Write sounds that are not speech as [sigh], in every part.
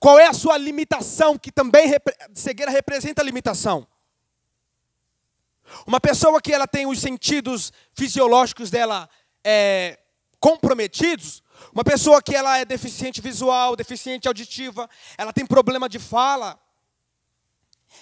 Qual é a sua limitação, que também repre... cegueira representa limitação? Uma pessoa que ela tem os sentidos fisiológicos dela é, comprometidos, uma pessoa que ela é deficiente visual, deficiente auditiva, ela tem problema de fala,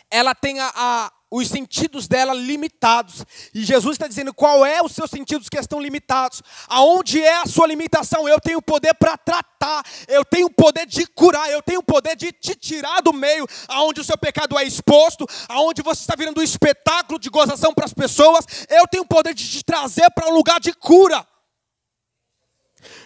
ela tem a, a, os sentidos dela limitados. E Jesus está dizendo qual é os seus sentidos que estão limitados, aonde é a sua limitação. Eu tenho poder para tratar, eu tenho poder de curar, eu tenho poder de te tirar do meio, aonde o seu pecado é exposto, aonde você está virando um espetáculo de gozação para as pessoas. Eu tenho poder de te trazer para um lugar de cura.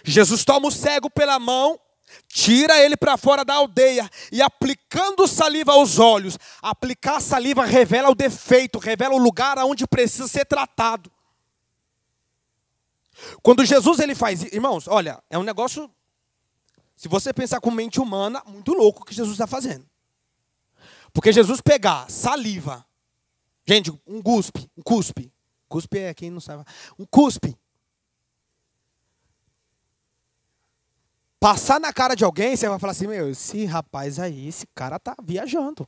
Jesus toma o cego pela mão tira ele para fora da aldeia e aplicando saliva aos olhos. Aplicar saliva revela o defeito, revela o lugar aonde precisa ser tratado. Quando Jesus ele faz, irmãos, olha, é um negócio se você pensar com mente humana, muito louco o que Jesus está fazendo. Porque Jesus pegar saliva, gente, um cuspe, um cuspe, cuspe é quem não sabe, um cuspe passar na cara de alguém, você vai falar assim: meu, esse rapaz aí, esse cara tá viajando.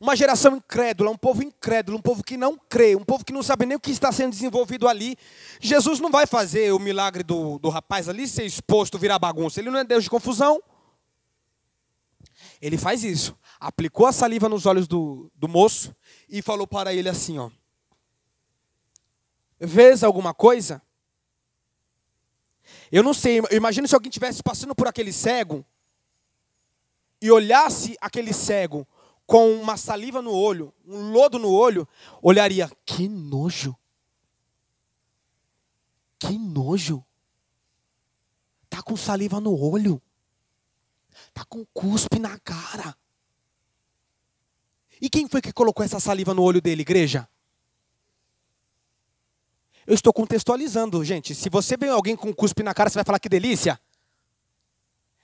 Uma geração incrédula, um povo incrédulo, um povo que não crê, um povo que não sabe nem o que está sendo desenvolvido ali. Jesus não vai fazer o milagre do, do rapaz ali ser exposto, virar bagunça. Ele não é Deus de confusão. Ele faz isso. Aplicou a saliva nos olhos do, do moço e falou para ele assim: ó, Vês alguma coisa? Eu não sei, imagina se alguém estivesse passando por aquele cego e olhasse aquele cego com uma saliva no olho, um lodo no olho, olharia: que nojo. Que nojo. Tá com saliva no olho. Tá com cuspe na cara. E quem foi que colocou essa saliva no olho dele, igreja? Eu estou contextualizando, gente. Se você vê alguém com cuspe na cara, você vai falar que delícia.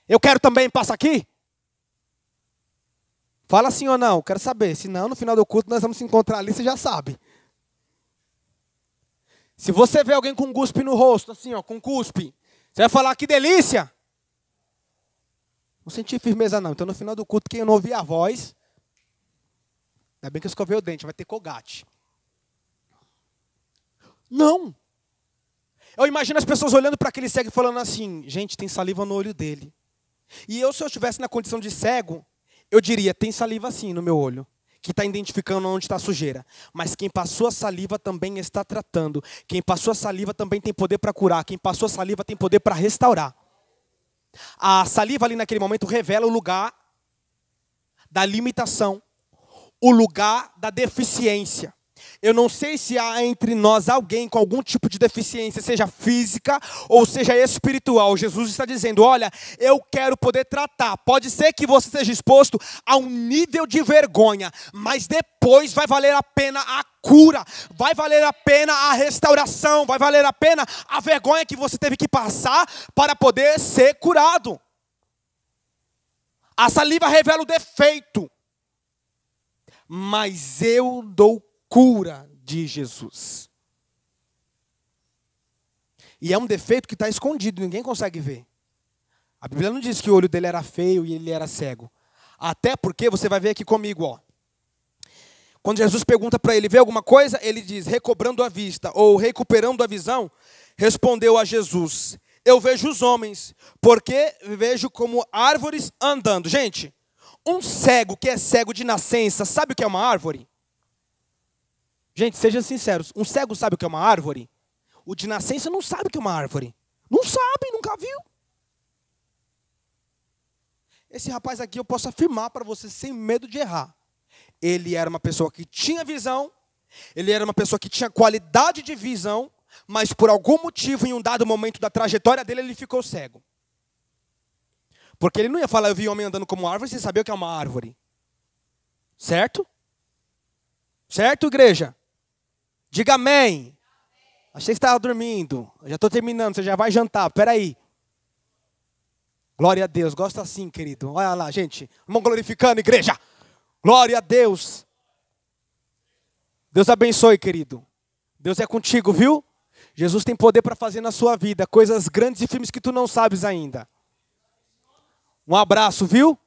Eu quero também, passa aqui. Fala sim ou não, quero saber. Se não, no final do culto nós vamos se encontrar ali, você já sabe. Se você vê alguém com cuspe no rosto, assim, ó, com cuspe, você vai falar que delícia. Não senti firmeza, não. Então, no final do culto, quem não ouvir a voz, ainda bem que eu escovei o dente, vai ter cogate. Não. Eu imagino as pessoas olhando para aquele cego e falando assim: gente, tem saliva no olho dele. E eu, se eu estivesse na condição de cego, eu diria: tem saliva sim no meu olho, que está identificando onde está a sujeira. Mas quem passou a saliva também está tratando. Quem passou a saliva também tem poder para curar. Quem passou a saliva tem poder para restaurar. A saliva ali naquele momento revela o lugar da limitação, o lugar da deficiência. Eu não sei se há entre nós alguém com algum tipo de deficiência, seja física ou seja espiritual. Jesus está dizendo: olha, eu quero poder tratar. Pode ser que você seja exposto a um nível de vergonha, mas depois vai valer a pena a cura, vai valer a pena a restauração, vai valer a pena a vergonha que você teve que passar para poder ser curado. A saliva revela o defeito, mas eu dou cura de Jesus. E é um defeito que está escondido, ninguém consegue ver. A Bíblia não diz que o olho dele era feio e ele era cego. Até porque você vai ver aqui comigo, ó. Quando Jesus pergunta para ele, vê alguma coisa? Ele diz, recobrando a vista ou recuperando a visão, respondeu a Jesus: Eu vejo os homens, porque vejo como árvores andando. Gente, um cego que é cego de nascença, sabe o que é uma árvore? Gente, sejam sinceros. Um cego sabe o que é uma árvore? O de nascença não sabe o que é uma árvore. Não sabe, nunca viu. Esse rapaz aqui eu posso afirmar para você sem medo de errar. Ele era uma pessoa que tinha visão, ele era uma pessoa que tinha qualidade de visão, mas por algum motivo, em um dado momento da trajetória dele, ele ficou cego. Porque ele não ia falar, eu vi homem andando como árvore, sem saber o que é uma árvore. Certo? Certo, igreja? Diga amém. Achei que estava dormindo. Eu já estou terminando, você já vai jantar. aí. Glória a Deus. Gosto assim, querido. Olha lá, gente. Irmão glorificando, igreja. Glória a Deus. Deus abençoe, querido. Deus é contigo, viu? Jesus tem poder para fazer na sua vida coisas grandes e firmes que tu não sabes ainda. Um abraço, viu?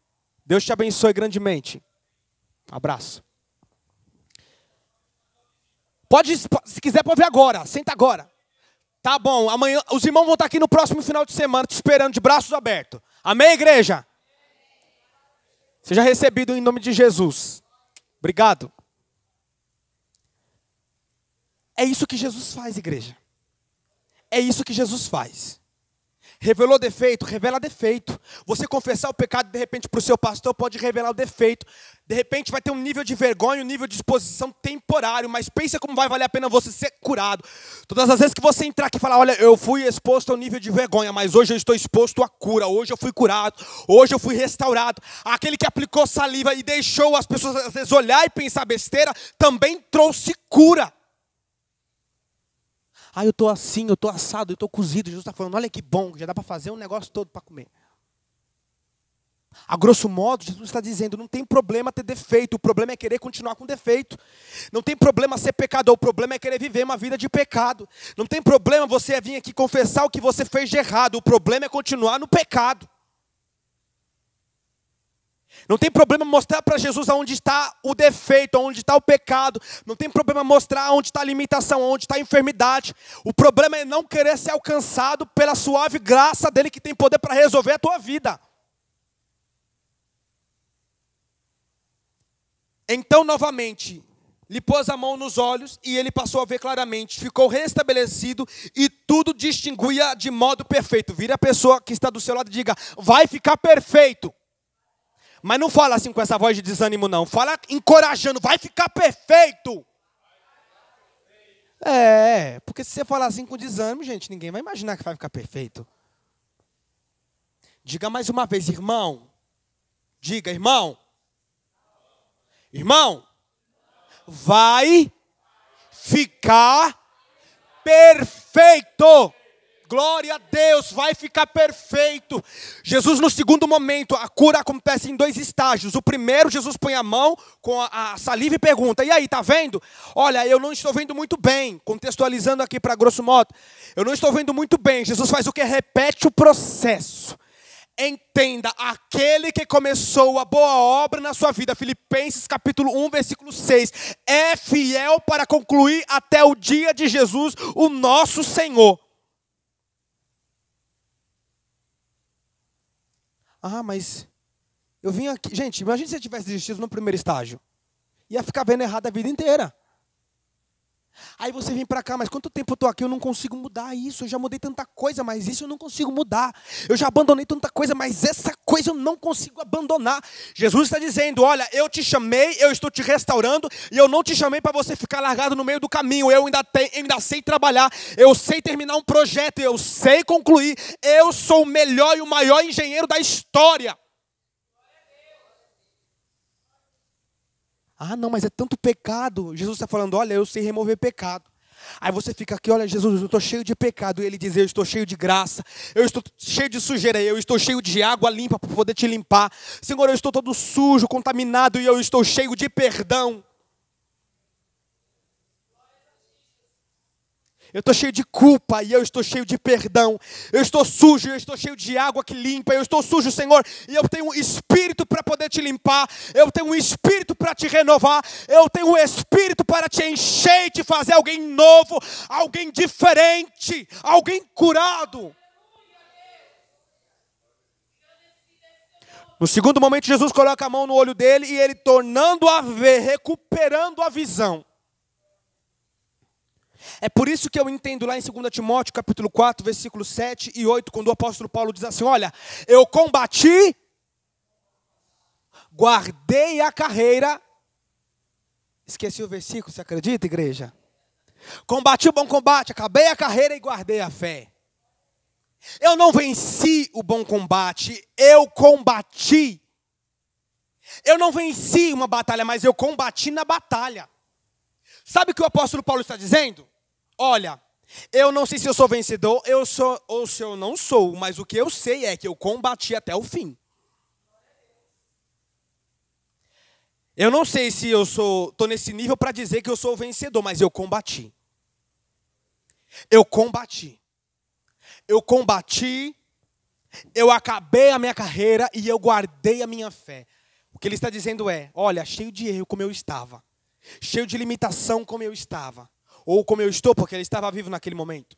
Deus te abençoe grandemente. Um abraço. Pode, se quiser, pode ver agora. Senta agora. Tá bom, amanhã os irmãos vão estar aqui no próximo final de semana te esperando de braços abertos. Amém, igreja? Seja recebido em nome de Jesus. Obrigado. É isso que Jesus faz, igreja. É isso que Jesus faz. Revelou defeito, revela defeito. Você confessar o pecado de repente para o seu pastor pode revelar o defeito. De repente vai ter um nível de vergonha, um nível de exposição temporário, mas pensa como vai valer a pena você ser curado. Todas as vezes que você entrar aqui e falar, olha, eu fui exposto ao nível de vergonha, mas hoje eu estou exposto à cura, hoje eu fui curado, hoje eu fui restaurado. Aquele que aplicou saliva e deixou as pessoas às vezes olhar e pensar besteira, também trouxe cura. Ah, eu estou assim, eu estou assado, eu estou cozido. Jesus está falando, olha que bom, já dá para fazer um negócio todo para comer. A grosso modo, Jesus está dizendo: não tem problema ter defeito, o problema é querer continuar com defeito. Não tem problema ser pecador, o problema é querer viver uma vida de pecado. Não tem problema você vir aqui confessar o que você fez de errado, o problema é continuar no pecado. Não tem problema mostrar para Jesus aonde está o defeito, aonde está o pecado. Não tem problema mostrar aonde está a limitação, aonde está a enfermidade. O problema é não querer ser alcançado pela suave graça dele que tem poder para resolver a tua vida. Então, novamente, lhe pôs a mão nos olhos e ele passou a ver claramente, ficou restabelecido e tudo distinguia de modo perfeito. Vira a pessoa que está do seu lado e diga: vai ficar perfeito. Mas não fala assim com essa voz de desânimo, não. Fala encorajando, vai ficar perfeito. É, porque se você falar assim com desânimo, gente, ninguém vai imaginar que vai ficar perfeito. Diga mais uma vez, irmão. Diga, irmão. Irmão, vai ficar perfeito. Glória a Deus, vai ficar perfeito. Jesus, no segundo momento, a cura acontece em dois estágios. O primeiro, Jesus põe a mão com a, a saliva e pergunta: E aí, tá vendo? Olha, eu não estou vendo muito bem. Contextualizando aqui para grosso modo, eu não estou vendo muito bem. Jesus faz o que? Repete o processo entenda aquele que começou a boa obra na sua vida. Filipenses capítulo 1, versículo 6. É fiel para concluir até o dia de Jesus, o nosso Senhor. Ah, mas eu vim aqui. Gente, imagina se eu tivesse desistido no primeiro estágio. Ia ficar vendo errado a vida inteira. Aí você vem para cá, mas quanto tempo eu tô aqui, eu não consigo mudar isso. Eu já mudei tanta coisa, mas isso eu não consigo mudar. Eu já abandonei tanta coisa, mas essa coisa eu não consigo abandonar. Jesus está dizendo: "Olha, eu te chamei, eu estou te restaurando e eu não te chamei para você ficar largado no meio do caminho. Eu ainda tenho, ainda sei trabalhar, eu sei terminar um projeto, eu sei concluir. Eu sou o melhor e o maior engenheiro da história." Ah, não, mas é tanto pecado. Jesus está falando: olha, eu sei remover pecado. Aí você fica aqui, olha, Jesus, eu estou cheio de pecado. E ele diz: Eu estou cheio de graça, eu estou cheio de sujeira, eu estou cheio de água limpa para poder te limpar. Senhor, eu estou todo sujo, contaminado e eu estou cheio de perdão. Eu estou cheio de culpa e eu estou cheio de perdão. Eu estou sujo, eu estou cheio de água que limpa. Eu estou sujo, Senhor, e eu tenho um espírito para poder te limpar. Eu tenho um espírito para te renovar. Eu tenho um espírito para te encher e te fazer alguém novo, alguém diferente, alguém curado. No segundo momento, Jesus coloca a mão no olho dele e ele tornando a ver, recuperando a visão. É por isso que eu entendo lá em 2 Timóteo, capítulo 4, versículos 7 e 8, quando o apóstolo Paulo diz assim: "Olha, eu combati, guardei a carreira". Esqueci o versículo, você acredita, igreja? Combati o bom combate, acabei a carreira e guardei a fé. Eu não venci o bom combate, eu combati. Eu não venci uma batalha, mas eu combati na batalha. Sabe o que o apóstolo Paulo está dizendo? Olha, eu não sei se eu sou vencedor eu sou, ou se eu não sou, mas o que eu sei é que eu combati até o fim. Eu não sei se eu sou, tô nesse nível para dizer que eu sou vencedor, mas eu combati. Eu combati. Eu combati. Eu acabei a minha carreira e eu guardei a minha fé. O que ele está dizendo é: olha, cheio de erro como eu estava, cheio de limitação como eu estava, ou como eu estou, porque ele estava vivo naquele momento.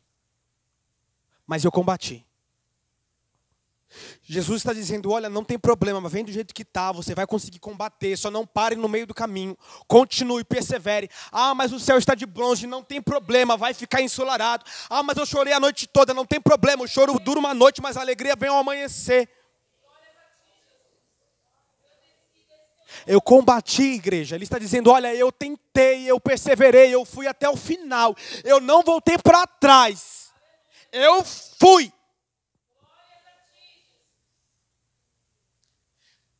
Mas eu combati. Jesus está dizendo: olha, não tem problema, mas vem do jeito que está, você vai conseguir combater, só não pare no meio do caminho, continue, persevere. Ah, mas o céu está de bronze, não tem problema, vai ficar ensolarado. Ah, mas eu chorei a noite toda, não tem problema, o choro dura uma noite, mas a alegria vem ao amanhecer. Eu combati a igreja. Ele está dizendo: olha, eu tentei, eu perseverei, eu fui até o final. Eu não voltei para trás. Eu fui.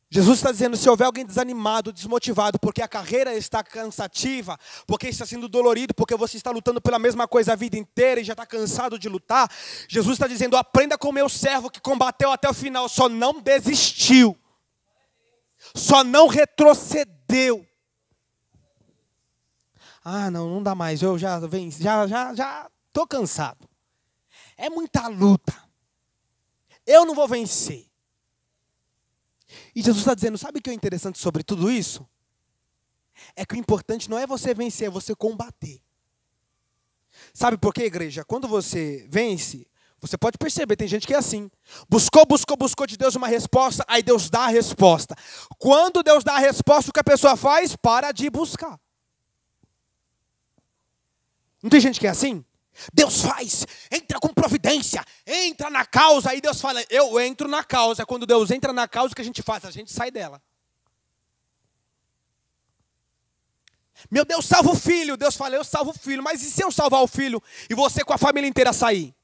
Jesus está dizendo: se houver alguém desanimado, desmotivado, porque a carreira está cansativa, porque está sendo dolorido, porque você está lutando pela mesma coisa a vida inteira e já está cansado de lutar, Jesus está dizendo: aprenda com o meu servo que combateu até o final, só não desistiu. Só não retrocedeu. Ah, não, não dá mais. Eu já venho, já já já tô cansado. É muita luta. Eu não vou vencer. E Jesus está dizendo, sabe o que é interessante sobre tudo isso? É que o importante não é você vencer, é você combater. Sabe por quê, igreja? Quando você vence, você pode perceber, tem gente que é assim. Buscou, buscou, buscou de Deus uma resposta, aí Deus dá a resposta. Quando Deus dá a resposta, o que a pessoa faz? Para de buscar. Não tem gente que é assim? Deus faz, entra com providência, entra na causa, aí Deus fala, eu entro na causa. É quando Deus entra na causa, o que a gente faz? A gente sai dela. Meu Deus, salva o filho. Deus fala, eu salvo o filho. Mas e se eu salvar o filho e você com a família inteira sair?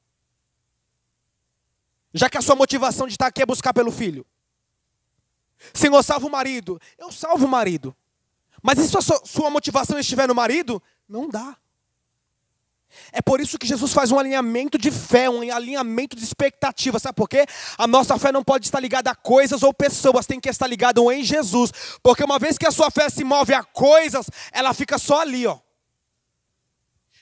Já que a sua motivação de estar aqui é buscar pelo filho. Senhor, salva o marido. Eu salvo o marido. Mas se a sua motivação estiver no marido, não dá. É por isso que Jesus faz um alinhamento de fé, um alinhamento de expectativa. Sabe por quê? A nossa fé não pode estar ligada a coisas ou pessoas, tem que estar ligada em Jesus. Porque uma vez que a sua fé se move a coisas, ela fica só ali, ó.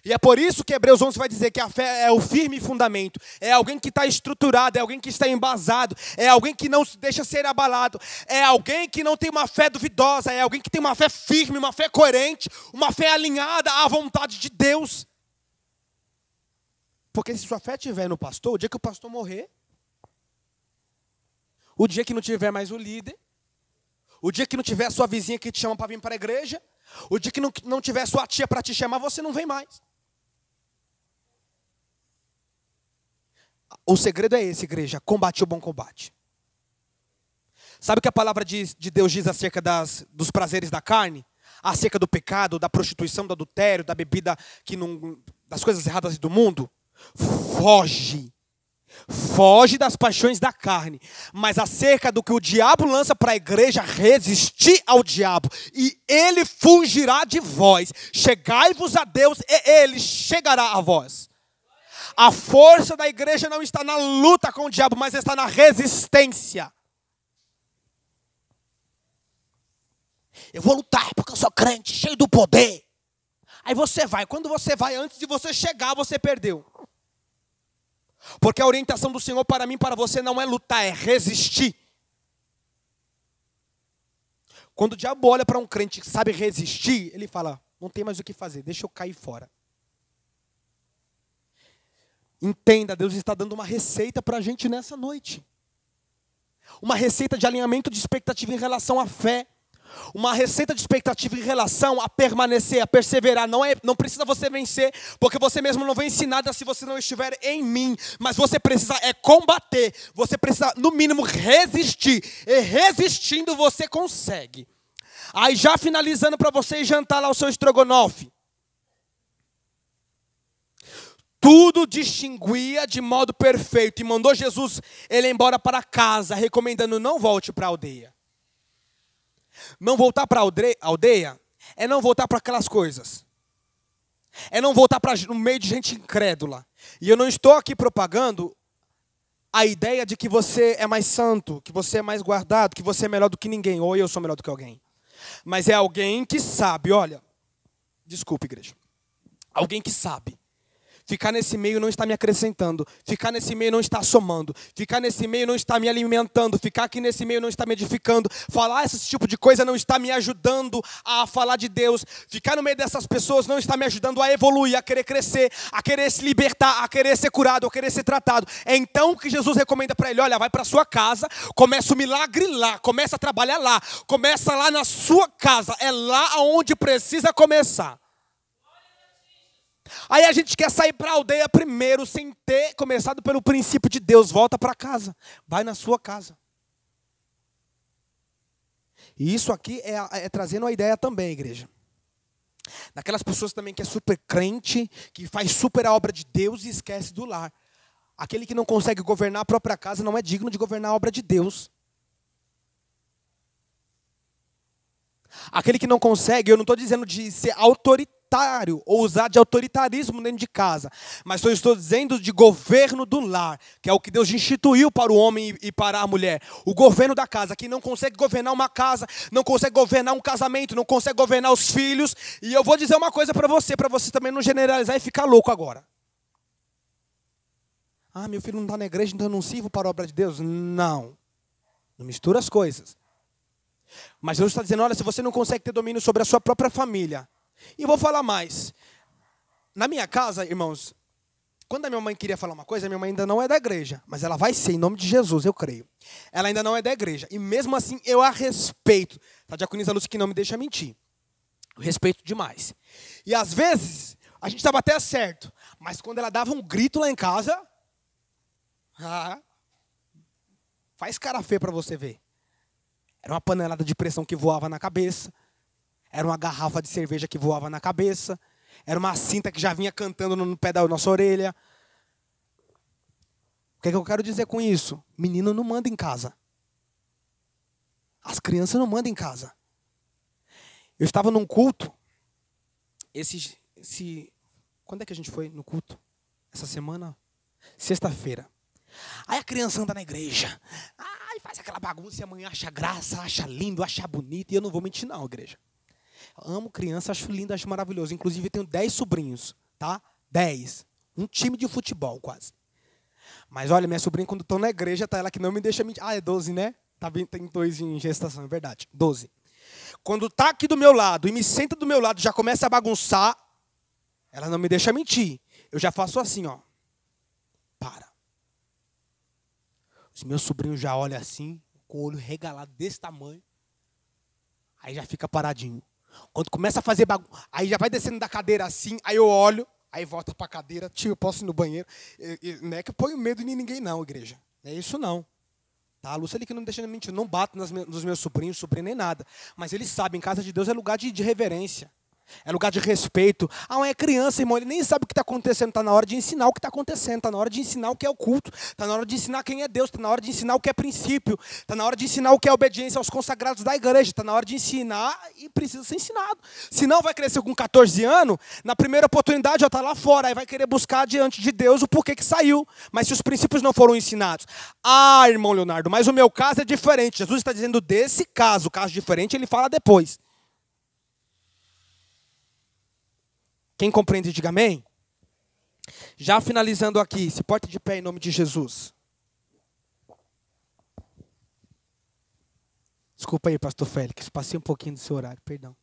E é por isso que Hebreus 11 vai dizer que a fé é o firme fundamento, é alguém que está estruturado, é alguém que está embasado, é alguém que não se deixa ser abalado, é alguém que não tem uma fé duvidosa, é alguém que tem uma fé firme, uma fé coerente, uma fé alinhada à vontade de Deus. Porque se sua fé estiver no pastor, o dia que o pastor morrer, o dia que não tiver mais o líder, o dia que não tiver a sua vizinha que te chama para vir para a igreja, o dia que não, não tiver sua tia para te chamar, você não vem mais. O segredo é esse, igreja: combate o bom combate. Sabe o que a palavra de, de Deus diz acerca das, dos prazeres da carne? Acerca do pecado, da prostituição, do adultério, da bebida que não. das coisas erradas do mundo? Foge. Foge das paixões da carne. Mas acerca do que o diabo lança para a igreja, resistir ao diabo, e ele fugirá de vós. Chegai-vos a Deus, e ele chegará a vós. A força da igreja não está na luta com o diabo, mas está na resistência. Eu vou lutar porque eu sou crente, cheio do poder. Aí você vai. Quando você vai, antes de você chegar, você perdeu. Porque a orientação do Senhor para mim, para você, não é lutar, é resistir. Quando o diabo olha para um crente que sabe resistir, ele fala: não tem mais o que fazer, deixa eu cair fora. Entenda, Deus está dando uma receita para a gente nessa noite. Uma receita de alinhamento de expectativa em relação à fé. Uma receita de expectativa em relação a permanecer, a perseverar. Não, é, não precisa você vencer, porque você mesmo não vence nada se você não estiver em mim. Mas você precisa é combater. Você precisa, no mínimo, resistir. E resistindo, você consegue. Aí já finalizando para você jantar lá o seu estrogonofe. tudo distinguia de modo perfeito e mandou Jesus ele embora para casa, recomendando não volte para a aldeia. Não voltar para a aldeia é não voltar para aquelas coisas. É não voltar para no meio de gente incrédula. E eu não estou aqui propagando a ideia de que você é mais santo, que você é mais guardado, que você é melhor do que ninguém, ou eu sou melhor do que alguém. Mas é alguém que sabe, olha. Desculpe, igreja. Alguém que sabe Ficar nesse meio não está me acrescentando. Ficar nesse meio não está somando. Ficar nesse meio não está me alimentando. Ficar aqui nesse meio não está me edificando. Falar esse tipo de coisa não está me ajudando a falar de Deus. Ficar no meio dessas pessoas não está me ajudando a evoluir, a querer crescer, a querer se libertar, a querer ser curado, a querer ser tratado. É então que Jesus recomenda para ele: olha, vai para sua casa, começa o milagre lá, começa a trabalhar lá, começa lá na sua casa. É lá onde precisa começar. Aí a gente quer sair para a aldeia primeiro, sem ter começado pelo princípio de Deus. Volta para casa, vai na sua casa. E isso aqui é, é trazendo a ideia também, igreja. Daquelas pessoas também que é super crente, que faz super a obra de Deus e esquece do lar. Aquele que não consegue governar a própria casa não é digno de governar a obra de Deus. Aquele que não consegue, eu não estou dizendo de ser autoritário ou usar de autoritarismo dentro de casa, mas eu estou dizendo de governo do lar, que é o que Deus instituiu para o homem e para a mulher. O governo da casa, que não consegue governar uma casa, não consegue governar um casamento, não consegue governar os filhos. E eu vou dizer uma coisa para você, para você também não generalizar e ficar louco agora. Ah, meu filho não está na igreja, então eu não sirvo para a obra de Deus. Não. Não mistura as coisas. Mas Jesus está dizendo: olha, se você não consegue ter domínio sobre a sua própria família. E vou falar mais. Na minha casa, irmãos, quando a minha mãe queria falar uma coisa, a minha mãe ainda não é da igreja, mas ela vai ser, em nome de Jesus, eu creio. Ela ainda não é da igreja, e mesmo assim eu a respeito. A tá, diaconisa Lúcia que não me deixa mentir. Eu respeito demais. E às vezes, a gente estava até certo, mas quando ela dava um grito lá em casa, ah, faz cara feia para você ver. Era uma panelada de pressão que voava na cabeça. Era uma garrafa de cerveja que voava na cabeça. Era uma cinta que já vinha cantando no pé da nossa orelha. O que, é que eu quero dizer com isso? Menino não manda em casa. As crianças não mandam em casa. Eu estava num culto. Esse, esse, quando é que a gente foi no culto? Essa semana? Sexta-feira. Aí a criança anda na igreja. Aí faz aquela bagunça e a mãe acha graça, acha lindo, acha bonito. E eu não vou mentir, não, igreja. Eu amo criança, acho lindo, acho maravilhoso. Inclusive, eu tenho dez sobrinhos, tá? Dez, Um time de futebol, quase. Mas olha, minha sobrinha, quando estou na igreja, tá ela que não me deixa mentir. Ah, é 12, né? Tá, tem dois em gestação, é verdade. 12. Quando tá aqui do meu lado e me senta do meu lado, já começa a bagunçar, ela não me deixa mentir. Eu já faço assim, ó. Se meu sobrinho já olha assim, com o olho regalado desse tamanho. Aí já fica paradinho. Quando começa a fazer bagulho, aí já vai descendo da cadeira assim, aí eu olho, aí volta pra cadeira, tio, posso ir no banheiro. não é que eu ponho medo em ninguém, não, igreja. Não é isso não. Tá? A Lúcia ali que não me deixa mentir, eu não bato nas, nos meus sobrinhos, sobrinho nem nada. Mas eles sabem, casa de Deus é lugar de, de reverência. É lugar de respeito. Ah, é criança, irmão, ele nem sabe o que está acontecendo. Está na hora de ensinar o que está acontecendo. Está na hora de ensinar o que é o culto. Está na hora de ensinar quem é Deus. Está na hora de ensinar o que é princípio. Está na hora de ensinar o que é obediência aos consagrados da igreja. Está na hora de ensinar e precisa ser ensinado. Se não, vai crescer com 14 anos, na primeira oportunidade já está lá fora. Aí vai querer buscar diante de Deus o porquê que saiu. Mas se os princípios não foram ensinados. Ah, irmão Leonardo, mas o meu caso é diferente. Jesus está dizendo desse caso. O caso diferente ele fala depois. Quem compreende, diga amém. Já finalizando aqui, se porta de pé em nome de Jesus. Desculpa aí, pastor Félix, passei um pouquinho do seu horário, perdão.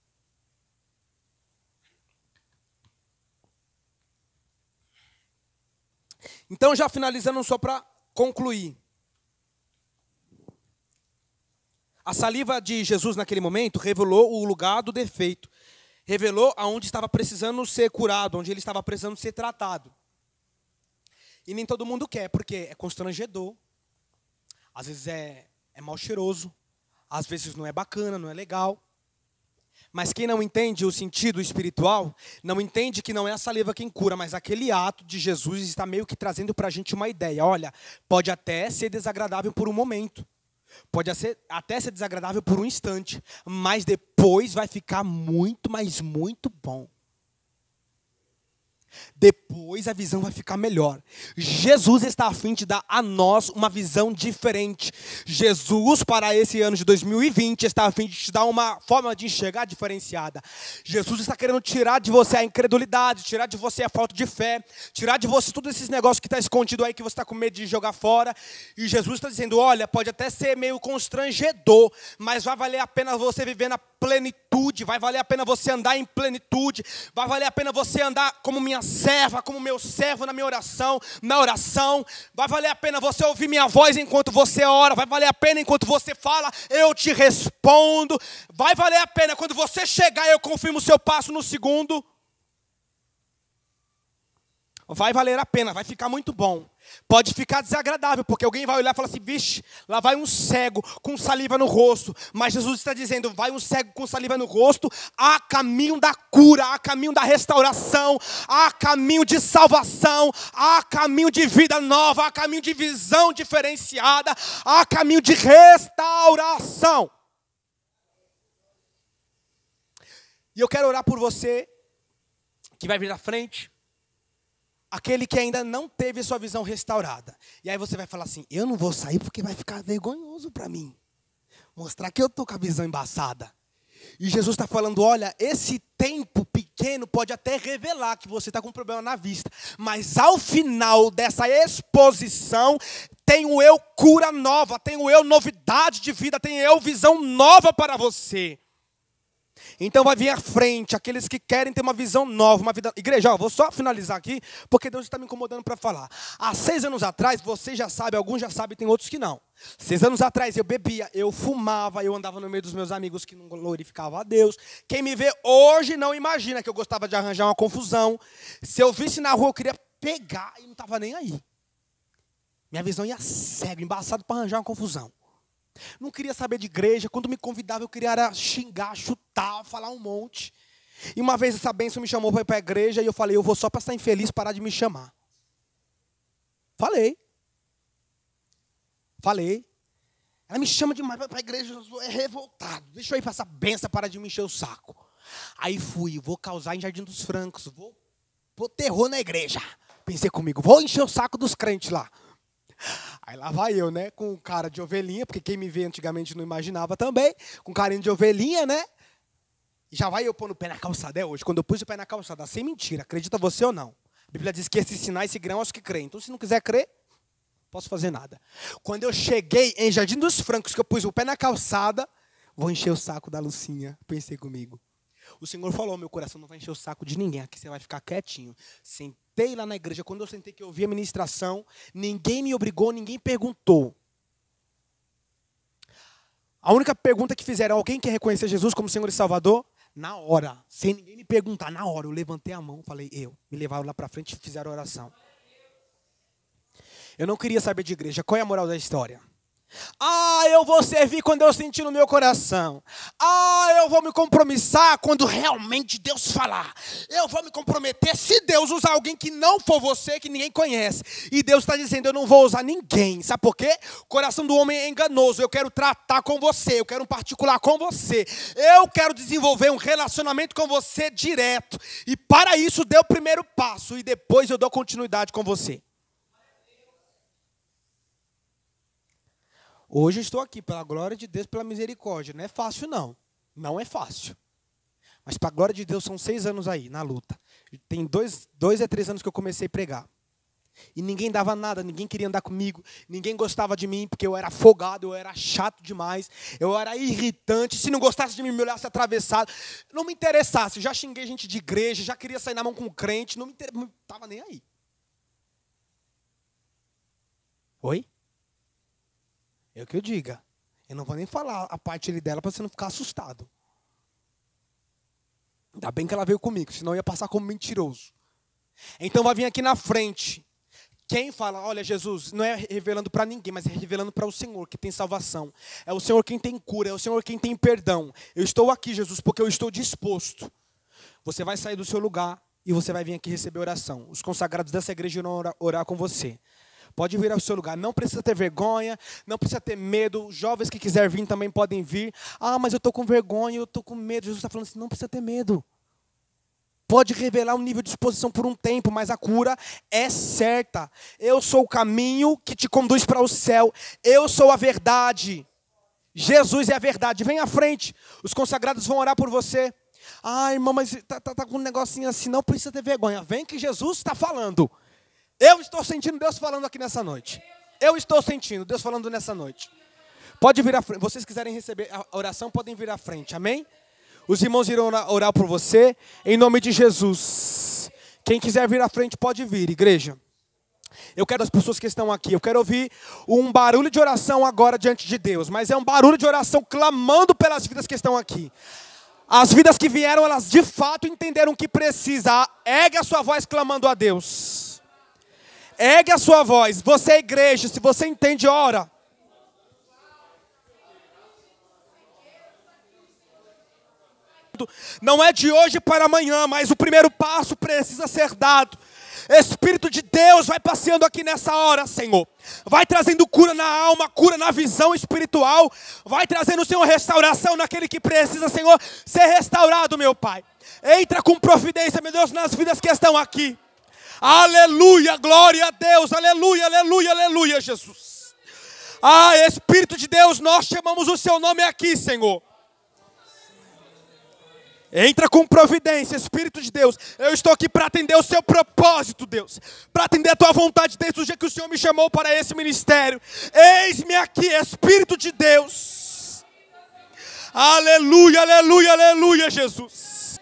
Então, já finalizando, só para concluir. A saliva de Jesus naquele momento revelou o lugar do defeito revelou aonde estava precisando ser curado, onde ele estava precisando ser tratado. E nem todo mundo quer, porque é constrangedor, às vezes é, é mal cheiroso, às vezes não é bacana, não é legal. Mas quem não entende o sentido espiritual, não entende que não é a saliva quem cura, mas aquele ato de Jesus está meio que trazendo para a gente uma ideia. Olha, pode até ser desagradável por um momento, Pode ser, até ser desagradável por um instante, mas depois vai ficar muito, mas muito bom. Depois a visão vai ficar melhor. Jesus está a fim de dar a nós uma visão diferente. Jesus, para esse ano de 2020, está a fim de te dar uma forma de enxergar diferenciada. Jesus está querendo tirar de você a incredulidade, tirar de você a falta de fé, tirar de você todos esses negócios que está escondido aí, que você está com medo de jogar fora. E Jesus está dizendo: olha, pode até ser meio constrangedor, mas vai valer a pena você viver na plenitude, vai valer a pena você andar em plenitude, vai valer a pena você andar como minha serva, como meu servo na minha oração, na oração. Vai valer a pena você ouvir minha voz enquanto você ora, vai valer a pena enquanto você fala, eu te respondo. Vai valer a pena quando você chegar, eu confirmo o seu passo no segundo. Vai valer a pena, vai ficar muito bom. Pode ficar desagradável, porque alguém vai olhar e falar assim: vixe, lá vai um cego com saliva no rosto. Mas Jesus está dizendo: vai um cego com saliva no rosto a caminho da cura, há caminho da restauração, há caminho de salvação, há caminho de vida nova, há caminho de visão diferenciada, há caminho de restauração. E eu quero orar por você que vai vir à frente, aquele que ainda não teve sua visão restaurada. E aí você vai falar assim: "Eu não vou sair porque vai ficar vergonhoso para mim". Mostrar que eu tô com a visão embaçada. E Jesus está falando: olha, esse tempo pequeno pode até revelar que você está com um problema na vista, mas ao final dessa exposição, tenho eu cura nova, tenho eu novidade de vida, tenho eu visão nova para você. Então vai vir à frente aqueles que querem ter uma visão nova, uma vida. Igreja, ó, vou só finalizar aqui, porque Deus está me incomodando para falar. Há seis anos atrás, você já sabe, alguns já sabem, tem outros que não. Seis anos atrás eu bebia, eu fumava, eu andava no meio dos meus amigos que não glorificavam a Deus. Quem me vê hoje não imagina que eu gostava de arranjar uma confusão. Se eu visse na rua, eu queria pegar e não estava nem aí. Minha visão ia cego, embaçado para arranjar uma confusão. Não queria saber de igreja. Quando me convidava, eu queria era xingar, chutar, falar um monte. E uma vez essa bênção me chamou para ir para a igreja e eu falei, eu vou só para estar infeliz parar de me chamar. Falei. Falei. Ela me chama demais para a igreja, eu é revoltado. Deixa eu ir para essa bênção parar de me encher o saco. Aí fui, vou causar em Jardim dos Francos, vou, vou terror na igreja. Pensei comigo, vou encher o saco dos crentes lá. [laughs] Aí lá vai eu, né? Com cara de ovelhinha, porque quem me vê antigamente não imaginava também. Com carinho de ovelhinha, né? E já vai eu pôr no pé na calçada. É hoje. Quando eu pus o pé na calçada, sem mentira, acredita você ou não? A Bíblia diz que esse sinais é aos que creem. Então, se não quiser crer, posso fazer nada. Quando eu cheguei em Jardim dos Francos, que eu pus o pé na calçada, vou encher o saco da Lucinha. Pensei comigo. O Senhor falou: meu coração não vai encher o saco de ninguém. Aqui você vai ficar quietinho, sem sentei lá na igreja, quando eu sentei que eu ouvi a ministração, ninguém me obrigou, ninguém perguntou. A única pergunta que fizeram, alguém quer reconhecer Jesus como Senhor e Salvador? Na hora, sem ninguém me perguntar, na hora, eu levantei a mão, falei, eu. Me levaram lá para frente e fizeram oração. Eu não queria saber de igreja. Qual é a moral da história? Ah, eu vou servir quando eu sentir no meu coração. Ah, eu vou me compromissar quando realmente Deus falar. Eu vou me comprometer se Deus usar alguém que não for você, que ninguém conhece. E Deus está dizendo: eu não vou usar ninguém. Sabe por quê? O coração do homem é enganoso. Eu quero tratar com você. Eu quero um particular com você. Eu quero desenvolver um relacionamento com você direto. E para isso, dê o primeiro passo. E depois eu dou continuidade com você. Hoje estou aqui pela glória de Deus, pela misericórdia. Não é fácil, não. Não é fácil. Mas para a glória de Deus são seis anos aí na luta. Tem dois, dois a três anos que eu comecei a pregar. E ninguém dava nada, ninguém queria andar comigo, ninguém gostava de mim, porque eu era afogado, eu era chato demais, eu era irritante. Se não gostasse de mim, me olhasse atravessado, não me interessasse. Já xinguei gente de igreja, já queria sair na mão com um crente, não me estava nem aí. Oi? É o que eu diga. Eu não vou nem falar a parte dela para você não ficar assustado. Ainda bem que ela veio comigo, senão eu ia passar como mentiroso. Então vai vir aqui na frente. Quem fala, olha, Jesus, não é revelando para ninguém, mas é revelando para o Senhor que tem salvação. É o Senhor quem tem cura, é o Senhor quem tem perdão. Eu estou aqui, Jesus, porque eu estou disposto. Você vai sair do seu lugar e você vai vir aqui receber oração. Os consagrados dessa igreja irão orar com você. Pode vir ao seu lugar. Não precisa ter vergonha, não precisa ter medo. Jovens que quiserem vir também podem vir. Ah, mas eu estou com vergonha, eu estou com medo. Jesus está falando assim: não precisa ter medo. Pode revelar um nível de exposição por um tempo, mas a cura é certa. Eu sou o caminho que te conduz para o céu. Eu sou a verdade. Jesus é a verdade. Vem à frente. Os consagrados vão orar por você. Ah, irmão, mas tá, tá, tá, com um negocinho assim, não precisa ter vergonha. Vem que Jesus está falando. Eu estou sentindo Deus falando aqui nessa noite. Eu estou sentindo Deus falando nessa noite. Pode vir à frente. Vocês quiserem receber a oração, podem vir à frente. Amém? Os irmãos irão orar por você em nome de Jesus. Quem quiser vir à frente pode vir, igreja. Eu quero as pessoas que estão aqui, eu quero ouvir um barulho de oração agora diante de Deus, mas é um barulho de oração clamando pelas vidas que estão aqui. As vidas que vieram, elas de fato entenderam o que precisa. Ergue a sua voz clamando a Deus. Ergue a sua voz. Você é igreja, se você entende, ora. Não é de hoje para amanhã, mas o primeiro passo precisa ser dado. Espírito de Deus vai passeando aqui nessa hora, Senhor. Vai trazendo cura na alma, cura na visão espiritual. Vai trazendo, Senhor, restauração naquele que precisa, Senhor, ser restaurado, meu Pai. Entra com providência, meu Deus, nas vidas que estão aqui. Aleluia, glória a Deus, aleluia, aleluia, aleluia, Jesus. Ah, Espírito de Deus, nós chamamos o seu nome aqui, Senhor. Entra com providência, Espírito de Deus. Eu estou aqui para atender o seu propósito, Deus. Para atender a tua vontade desde o dia que o Senhor me chamou para esse ministério. Eis-me aqui, Espírito de Deus. Aleluia, aleluia, aleluia, Jesus.